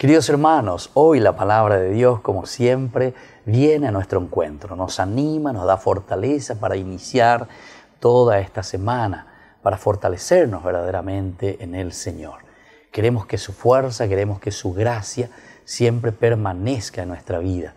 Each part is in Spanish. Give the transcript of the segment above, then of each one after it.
Queridos hermanos, hoy la palabra de Dios, como siempre, viene a nuestro encuentro, nos anima, nos da fortaleza para iniciar toda esta semana, para fortalecernos verdaderamente en el Señor. Queremos que su fuerza, queremos que su gracia siempre permanezca en nuestra vida,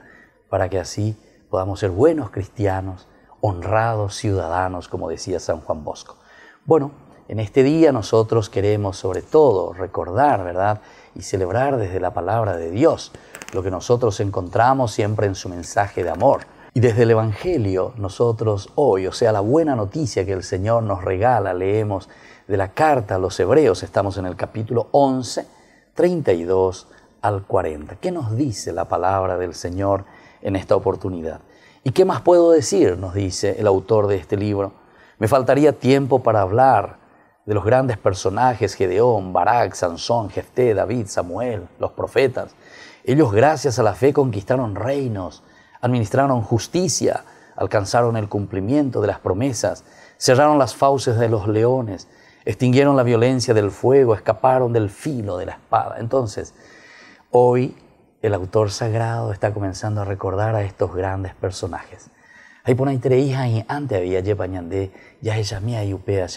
para que así podamos ser buenos cristianos, honrados ciudadanos, como decía San Juan Bosco. Bueno, en este día nosotros queremos sobre todo recordar, ¿verdad? Y celebrar desde la palabra de Dios lo que nosotros encontramos siempre en su mensaje de amor. Y desde el Evangelio nosotros hoy, o sea, la buena noticia que el Señor nos regala, leemos de la carta a los hebreos, estamos en el capítulo 11, 32 al 40. ¿Qué nos dice la palabra del Señor en esta oportunidad? ¿Y qué más puedo decir? nos dice el autor de este libro. Me faltaría tiempo para hablar de los grandes personajes, Gedeón, Barak, Sansón, Jefté, David, Samuel, los profetas. Ellos gracias a la fe conquistaron reinos, administraron justicia, alcanzaron el cumplimiento de las promesas, cerraron las fauces de los leones, extinguieron la violencia del fuego, escaparon del filo de la espada. Entonces, hoy el autor sagrado está comenzando a recordar a estos grandes personajes. hay por entre hijas y antes había upea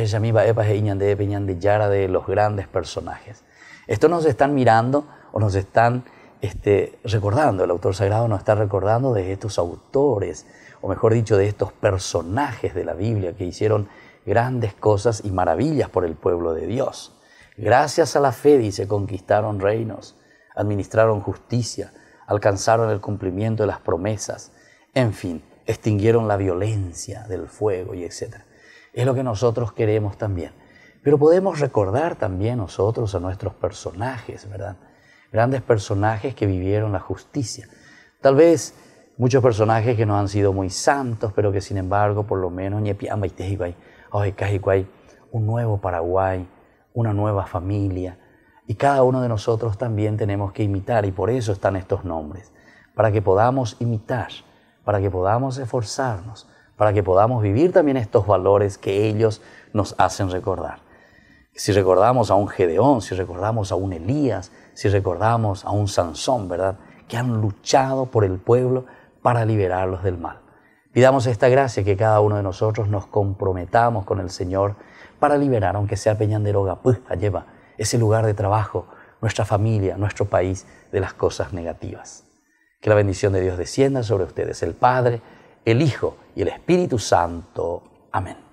Yamiba Epa de Peñan de Yara de los grandes personajes. Esto nos están mirando o nos están este, recordando, el autor sagrado nos está recordando de estos autores, o mejor dicho, de estos personajes de la Biblia que hicieron grandes cosas y maravillas por el pueblo de Dios. Gracias a la fe, dice, conquistaron reinos, administraron justicia, alcanzaron el cumplimiento de las promesas, en fin, extinguieron la violencia del fuego y etcétera. Es lo que nosotros queremos también. Pero podemos recordar también nosotros a nuestros personajes, ¿verdad? Grandes personajes que vivieron la justicia. Tal vez muchos personajes que no han sido muy santos, pero que sin embargo, por lo menos, un nuevo Paraguay, una nueva familia. Y cada uno de nosotros también tenemos que imitar, y por eso están estos nombres, para que podamos imitar, para que podamos esforzarnos, para que podamos vivir también estos valores que ellos nos hacen recordar. Si recordamos a un Gedeón, si recordamos a un Elías, si recordamos a un Sansón, ¿verdad? Que han luchado por el pueblo para liberarlos del mal. Pidamos esta gracia que cada uno de nosotros nos comprometamos con el Señor para liberar, aunque sea Peñandero pues lleva ese lugar de trabajo, nuestra familia, nuestro país, de las cosas negativas. Que la bendición de Dios descienda sobre ustedes, el Padre, el Hijo y el Espíritu Santo. Amén.